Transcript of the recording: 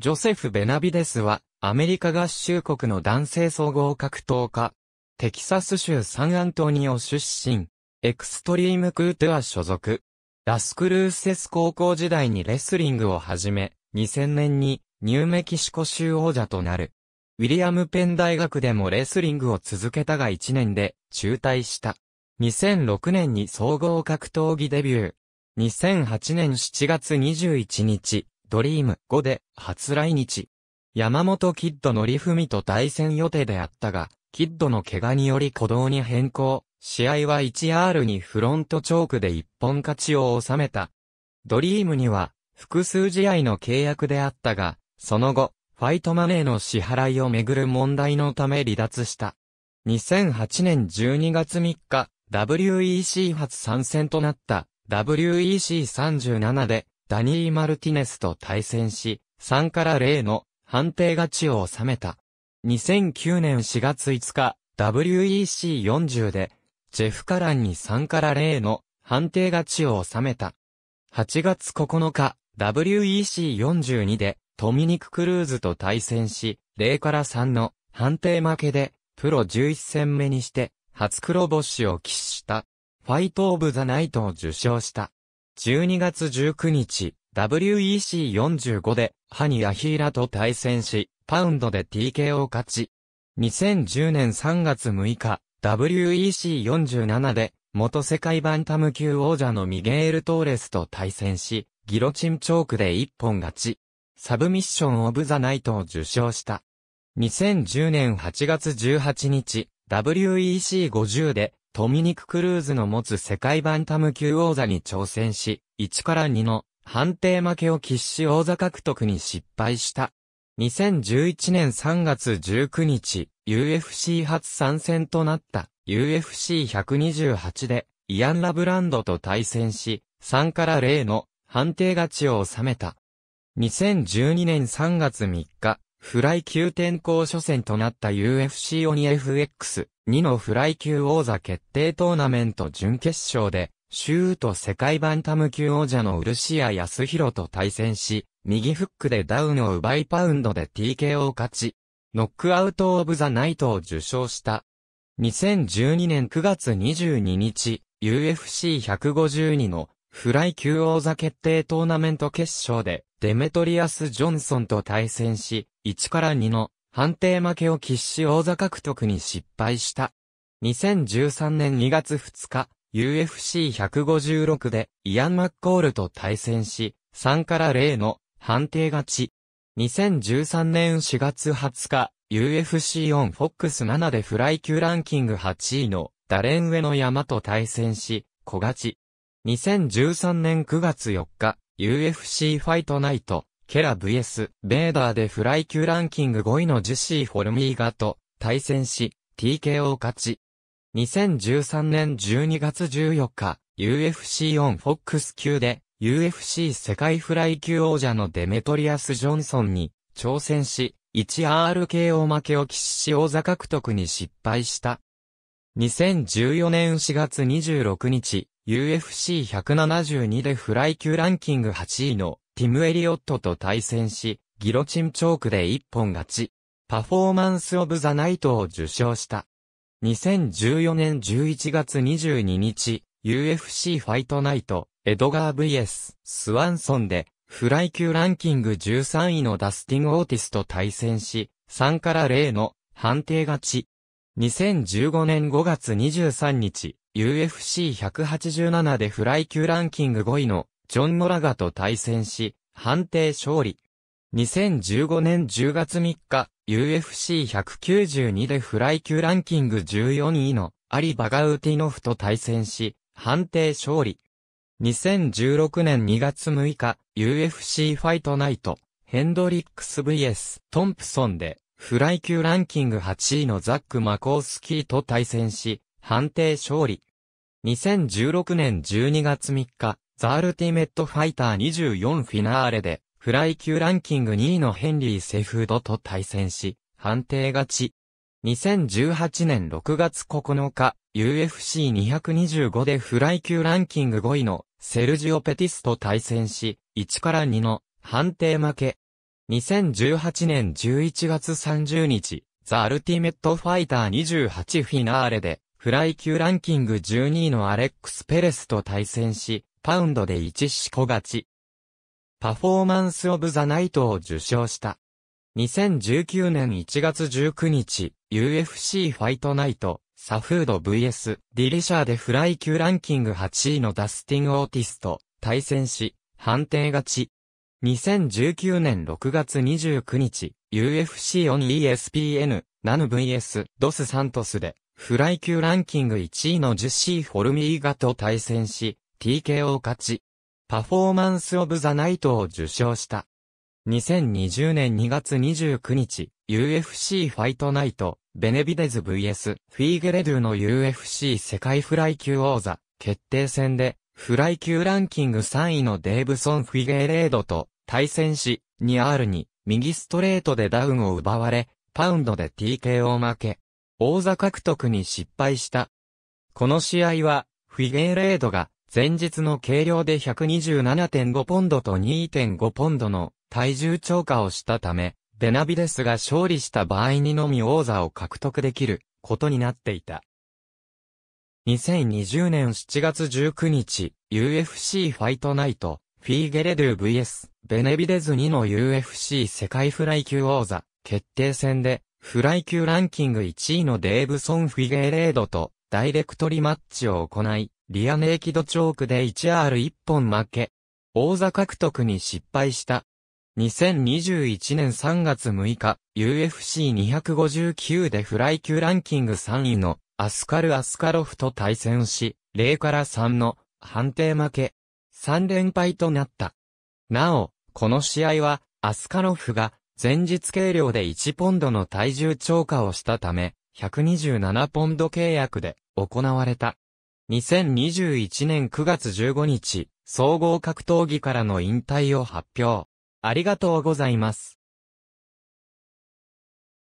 ジョセフ・ベナビデスは、アメリカ合衆国の男性総合格闘家。テキサス州サンアントニオ出身。エクストリームクーテは、ア所属。ラスクルーセス高校時代にレスリングを始め、2000年にニューメキシコ州王者となる。ウィリアムペン大学でもレスリングを続けたが1年で中退した。2006年に総合格闘技デビュー。2008年7月21日、ドリーム5で初来日。山本キッドのリフミと対戦予定であったが、キッドの怪我により鼓動に変更。試合は 1R にフロントチョークで一本勝ちを収めた。ドリームには複数試合の契約であったが、その後、ファイトマネーの支払いをめぐる問題のため離脱した。2008年12月3日、WEC 初参戦となった WEC37 でダニー・マルティネスと対戦し、3から0の判定勝ちを収めた。2009年4月5日、WEC40 で、ジェフ・カランに3から0の判定勝ちを収めた。8月9日、WEC42 で、トミニク・クルーズと対戦し、0から3の判定負けで、プロ11戦目にして、初黒星を喫した。ファイト・オブ・ザ・ナイトを受賞した。12月19日、WEC45 で、ハニ・アヒーラと対戦し、パウンドで TKO 勝ち。2010年3月6日、WEC47 で、元世界バンタム級王者のミゲール・トーレスと対戦し、ギロチンチョークで一本勝ち。サブミッション・オブ・ザ・ナイトを受賞した。2010年8月18日、WEC50 で、トミニク・クルーズの持つ世界バンタム級王座に挑戦し、1から2の判定負けを喫し王座獲得に失敗した。2011年3月19日、UFC 初参戦となった UFC128 でイアン・ラブランドと対戦し、3から0の判定勝ちを収めた。2012年3月3日、フライ級転向初戦となった UFC オニ FX2 のフライ級王座決定トーナメント準決勝で、シューと世界バンタム級王者のウルシア康弘と対戦し、右フックでダウンを奪いパウンドで TK を勝ち、ノックアウトオブザナイトを受賞した。2012年9月22日、UFC152 のフライ級王座決定トーナメント決勝で、デメトリアス・ジョンソンと対戦し、1から2の判定負けを喫し王座獲得に失敗した。2013年2月2日、UFC156 でイアン・マッコールと対戦し、3から0の判定勝ち。2013年4月20日、u f c フォックス7でフライ級ランキング8位のダレン・ウノ・の山と対戦し、小勝ち。2013年9月4日、UFC ファイトナイト、ケラ VS、ベーダーでフライ級ランキング5位のジェシー・フォルミーガと対戦し、TKO 勝ち。2013年12月14日、UFC オンフォックス級で、UFC 世界フライ級王者のデメトリアス・ジョンソンに挑戦し、1RKO 負けを喫し王座獲得に失敗した。2014年4月26日、UFC172 でフライ級ランキング8位のティム・エリオットと対戦し、ギロチンチョークで一本勝ち、パフォーマンス・オブ・ザ・ナイトを受賞した。2014年11月22日、UFC ファイトナイト、エドガー VS、スワンソンで、フライ級ランキング13位のダスティン・オーティスと対戦し、3から0の判定勝ち。2015年5月23日、UFC187 でフライ級ランキング5位のジョン・ノラガと対戦し、判定勝利。2015年10月3日、UFC192 でフライ級ランキング14位のアリ・バガウティノフと対戦し、判定勝利。2016年2月6日、UFC ファイトナイト、ヘンドリックス VS トンプソンで、フライ級ランキング8位のザック・マコースキーと対戦し、判定勝利。2016年12月3日、ザ・アルティメット・ファイター24フィナーレで、フライ級ランキング2位のヘンリー・セフードと対戦し、判定勝ち。2018年6月9日、UFC225 でフライ級ランキング5位のセルジオ・ペティスと対戦し、1から2の判定負け。2018年11月30日、ザ・アルティメット・ファイター28フィナーレで、フライ級ランキング12位のアレックス・ペレスと対戦し、パウンドで1四個勝ち。パフォーマンス・オブ・ザ・ナイトを受賞した。2019年1月19日、UFC ファイトナイト、サフード VS、ディリシャーでフライ級ランキング8位のダスティン・オーティスと対戦し、判定勝ち。2019年6月29日、UFC オン ESPN、ナヌ VS、ドス・サントスで、フライ級ランキング1位のジュシー・フォルミーガと対戦し、TKO 勝ち。パフォーマンス・オブ・ザ・ナイトを受賞した。2020年2月29日、UFC ファイトナイト、ベネビデズ VS フィーゲレドゥの UFC 世界フライ級王座決定戦で、フライ級ランキング3位のデーブソン・フィゲレードと対戦し、2R に右ストレートでダウンを奪われ、パウンドで TKO 負け。王座獲得に失敗した。この試合は、フィゲーレードが、前日の計量で127.5ポンドと2.5ポンドの体重超過をしたため、ベナビデスが勝利した場合にのみ王座を獲得できることになっていた。2020年7月19日、UFC ファイトナイト、フィーゲレドゥ VS、ベネビデズ2の UFC 世界フライ級王座決定戦で、フライ級ランキング1位のデーブソン・フィゲレードとダイレクトリマッチを行い、リアネイキドチョークで 1R1 本負け。王座獲得に失敗した。2021年3月6日、UFC259 でフライ級ランキング3位のアスカル・アスカロフと対戦し、0から3の判定負け。3連敗となった。なお、この試合は、アスカロフが前日計量で1ポンドの体重超過をしたため、127ポンド契約で行われた。2021年9月15日、総合格闘技からの引退を発表。ありがとうございます。